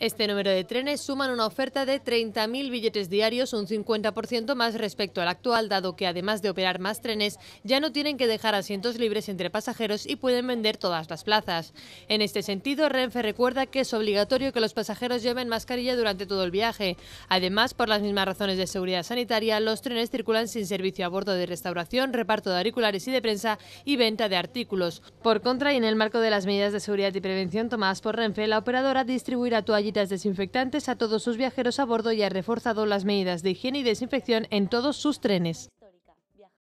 Este número de trenes suman una oferta de 30.000 billetes diarios, un 50% más respecto al actual, dado que además de operar más trenes, ya no tienen que dejar asientos libres entre pasajeros y pueden vender todas las plazas. En este sentido, Renfe recuerda que es obligatorio que los pasajeros lleven mascarilla durante todo el viaje. Además, por las mismas razones de seguridad sanitaria, los trenes circulan sin servicio a bordo de restauración, reparto de auriculares y de prensa y venta de artículos. Por contra, y en el marco de las medidas de seguridad y prevención tomadas por Renfe, la operadora distribuirá toallas desinfectantes a todos sus viajeros a bordo y ha reforzado las medidas de higiene y desinfección en todos sus trenes.